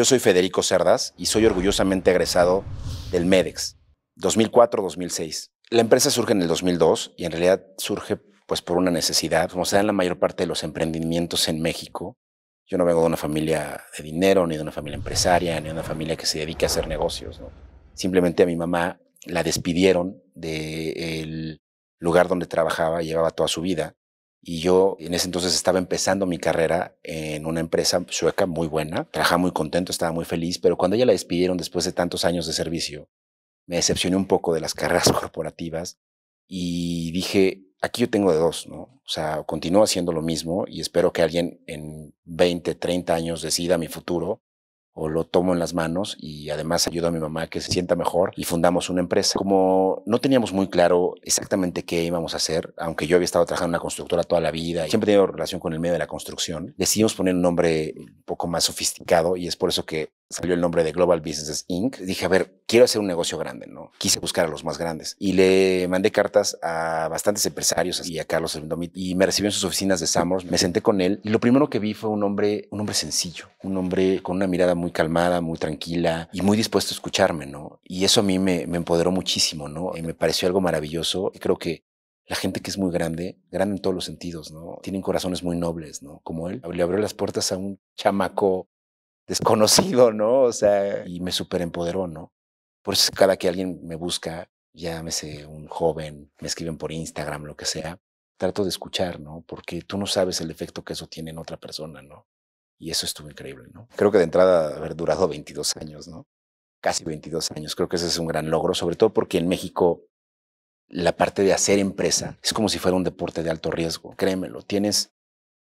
Yo soy Federico Cerdas y soy orgullosamente egresado del MEDEX, 2004-2006. La empresa surge en el 2002 y en realidad surge pues por una necesidad, como se la mayor parte de los emprendimientos en México. Yo no vengo de una familia de dinero, ni de una familia empresaria, ni de una familia que se dedique a hacer negocios. Simplemente a mi mamá la despidieron del lugar donde trabajaba, llevaba toda su vida, y yo en ese entonces estaba empezando mi carrera en una empresa sueca muy buena, trabajaba muy contento, estaba muy feliz, pero cuando ella la despidieron después de tantos años de servicio, me decepcioné un poco de las carreras corporativas y dije, aquí yo tengo de dos, ¿no? O sea, continúo haciendo lo mismo y espero que alguien en 20, 30 años decida mi futuro o lo tomo en las manos y además ayudo a mi mamá que se sienta mejor y fundamos una empresa. Como no teníamos muy claro exactamente qué íbamos a hacer, aunque yo había estado trabajando en una constructora toda la vida y siempre he tenido relación con el medio de la construcción, decidimos poner un nombre un poco más sofisticado y es por eso que salió el nombre de Global Businesses Inc. Dije, a ver, quiero hacer un negocio grande, ¿no? Quise buscar a los más grandes. Y le mandé cartas a bastantes empresarios y a Carlos Domit y me recibió en sus oficinas de Summers. Me senté con él y lo primero que vi fue un hombre, un hombre sencillo, un hombre con una mirada muy calmada, muy tranquila y muy dispuesto a escucharme, ¿no? Y eso a mí me, me empoderó muchísimo, ¿no? Y eh, me pareció algo maravilloso. Y Creo que la gente que es muy grande, grande en todos los sentidos, ¿no? Tienen corazones muy nobles, ¿no? Como él, le abrió las puertas a un chamaco desconocido, ¿no? O sea, y me superempoderó, ¿no? Por cada que alguien me busca, llámese un joven, me escriben por Instagram, lo que sea, trato de escuchar, ¿no? Porque tú no sabes el efecto que eso tiene en otra persona, ¿no? Y eso estuvo increíble, ¿no? Creo que de entrada haber durado 22 años, ¿no? Casi 22 años, creo que ese es un gran logro, sobre todo porque en México la parte de hacer empresa es como si fuera un deporte de alto riesgo, créemelo, tienes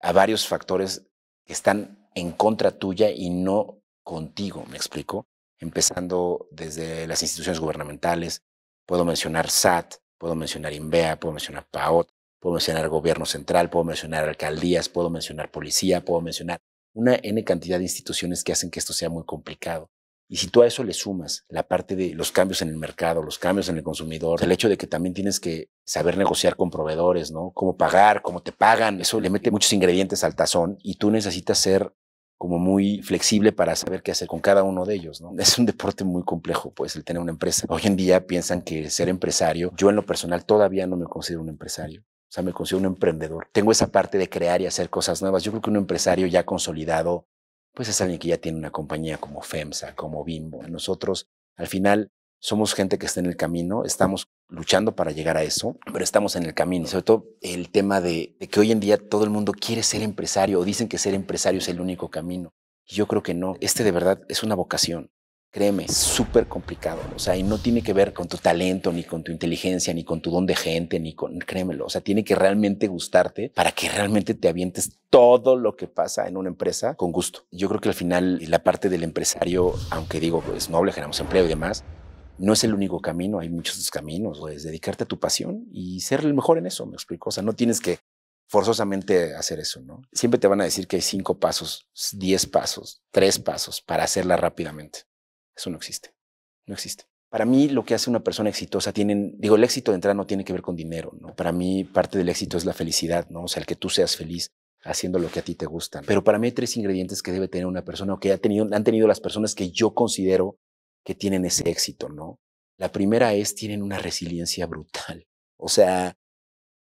a varios factores que están en contra tuya y no contigo, me explico, empezando desde las instituciones gubernamentales, puedo mencionar SAT, puedo mencionar INVEA, puedo mencionar PAOT, puedo mencionar gobierno central, puedo mencionar alcaldías, puedo mencionar policía, puedo mencionar una N cantidad de instituciones que hacen que esto sea muy complicado. Y si tú a eso le sumas la parte de los cambios en el mercado, los cambios en el consumidor, el hecho de que también tienes que saber negociar con proveedores, ¿no? Cómo pagar, cómo te pagan, eso le mete muchos ingredientes al tazón y tú necesitas ser como muy flexible para saber qué hacer con cada uno de ellos. ¿no? Es un deporte muy complejo, pues, el tener una empresa. Hoy en día piensan que ser empresario, yo en lo personal todavía no me considero un empresario. O sea, me considero un emprendedor. Tengo esa parte de crear y hacer cosas nuevas. Yo creo que un empresario ya consolidado, pues es alguien que ya tiene una compañía como FEMSA, como Bimbo. Nosotros, al final, somos gente que está en el camino, estamos luchando para llegar a eso, pero estamos en el camino. Sobre todo el tema de, que hoy en día todo el mundo quiere ser empresario o dicen que ser empresario es el único camino. Yo creo que no. Este de verdad es una vocación. Créeme, súper complicado. O sea, y no tiene que ver con tu talento, ni con tu inteligencia, ni con tu don de gente, ni con, créemelo. O sea, tiene que realmente gustarte para que realmente te avientes todo lo que pasa en una empresa con gusto. Yo creo que al final la parte del empresario, aunque digo, es pues, noble, generamos empleo y demás, no es el único camino, hay muchos caminos, es dedicarte a tu pasión y ser el mejor en eso, me explico, o sea, no tienes que forzosamente hacer eso, ¿no? Siempre te van a decir que hay cinco pasos, diez pasos, tres pasos para hacerla rápidamente. Eso no existe, no existe. Para mí lo que hace una persona exitosa tienen, digo, el éxito de entrada no tiene que ver con dinero, ¿no? Para mí parte del éxito es la felicidad, ¿no? O sea, el que tú seas feliz haciendo lo que a ti te gusta. Pero para mí hay tres ingredientes que debe tener una persona o que han tenido las personas que yo considero que tienen ese éxito, ¿no? La primera es, tienen una resiliencia brutal. O sea,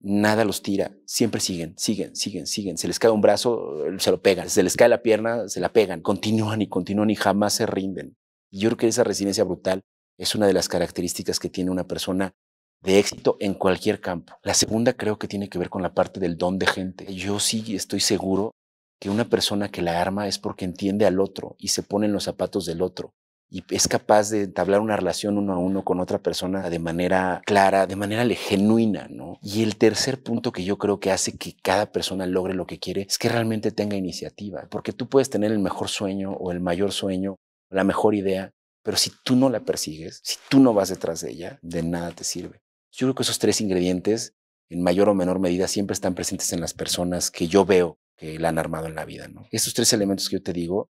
nada los tira, siempre siguen, siguen, siguen, siguen. Se les cae un brazo, eh, se lo pegan, se les cae la pierna, se la pegan, continúan y continúan y jamás se rinden. yo creo que esa resiliencia brutal es una de las características que tiene una persona de éxito en cualquier campo. La segunda creo que tiene que ver con la parte del don de gente. Yo sí estoy seguro que una persona que la arma es porque entiende al otro y se pone en los zapatos del otro y es capaz de entablar una relación uno a uno con otra persona de manera clara, de manera genuina, ¿no? Y el tercer punto que yo creo que hace que cada persona logre lo que quiere es que realmente tenga iniciativa, porque tú puedes tener el mejor sueño o el mayor sueño, la mejor idea, pero si tú no la persigues, si tú no vas detrás de ella, de nada te sirve. Yo creo que esos tres ingredientes, en mayor o menor medida, siempre están presentes en las personas que yo veo que la han armado en la vida, ¿no? Esos tres elementos que yo te digo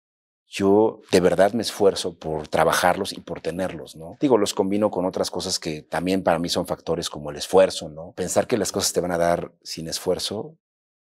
yo de verdad me esfuerzo por trabajarlos y por tenerlos, ¿no? Digo, los combino con otras cosas que también para mí son factores como el esfuerzo, ¿no? Pensar que las cosas te van a dar sin esfuerzo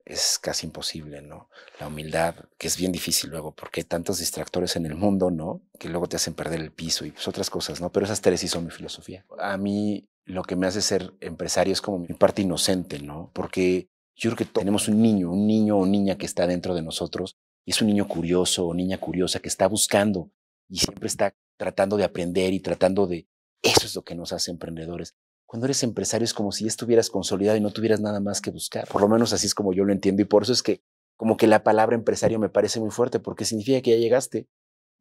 es casi imposible, ¿no? La humildad, que es bien difícil luego, porque hay tantos distractores en el mundo, ¿no? Que luego te hacen perder el piso y pues otras cosas, ¿no? Pero esas tres sí son mi filosofía. A mí lo que me hace ser empresario es como mi parte inocente, ¿no? Porque yo creo que tenemos un niño, un niño o niña que está dentro de nosotros es un niño curioso o niña curiosa que está buscando y siempre está tratando de aprender y tratando de... Eso es lo que nos hace emprendedores. Cuando eres empresario es como si estuvieras consolidado y no tuvieras nada más que buscar. Por lo menos así es como yo lo entiendo y por eso es que como que la palabra empresario me parece muy fuerte porque significa que ya llegaste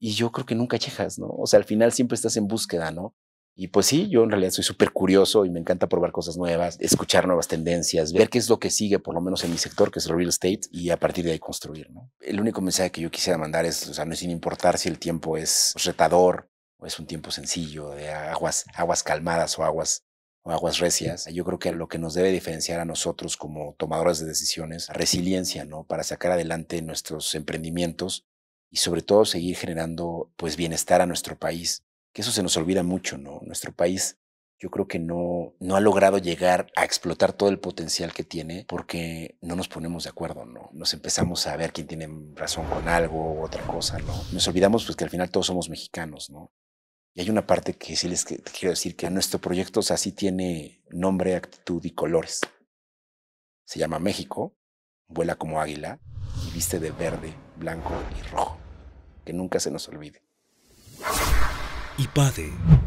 y yo creo que nunca llegas, ¿no? O sea, al final siempre estás en búsqueda, ¿no? Y pues sí, yo en realidad soy súper curioso y me encanta probar cosas nuevas, escuchar nuevas tendencias, ver qué es lo que sigue, por lo menos en mi sector, que es el real estate, y a partir de ahí construir. El único mensaje que yo quisiera mandar es, o sea, no sin importar si el tiempo es retador o es un tiempo sencillo, de aguas, aguas calmadas o aguas, o aguas recias. Yo creo que lo que nos debe diferenciar a nosotros como tomadores de decisiones, resiliencia, ¿no? Para sacar adelante nuestros emprendimientos y sobre todo seguir generando pues bienestar a nuestro país que eso se nos olvida mucho, ¿no? Nuestro país yo creo que no, no ha logrado llegar a explotar todo el potencial que tiene porque no nos ponemos de acuerdo, ¿no? Nos empezamos a ver quién tiene razón con algo u otra cosa, ¿no? Nos olvidamos pues que al final todos somos mexicanos, ¿no? Y hay una parte que sí les quiero decir que nuestro proyecto, o sea, sí tiene nombre, actitud y colores. Se llama México, vuela como águila y viste de verde, blanco y rojo. Que nunca se nos olvide y Pade.